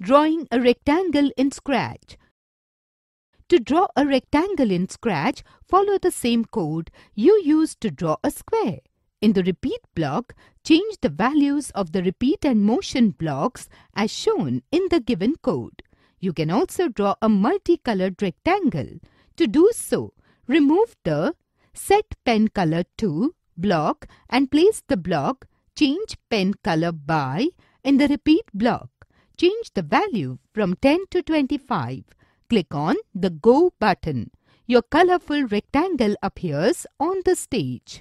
drawing a rectangle in Scratch. To draw a rectangle in Scratch, follow the same code you used to draw a square. In the repeat block, change the values of the repeat and motion blocks as shown in the given code. You can also draw a multicolored rectangle. To do so, remove the Set Pen Color to block and place the block Change Pen Color by in the repeat block change the value from 10 to 25, click on the Go button. Your colorful rectangle appears on the stage.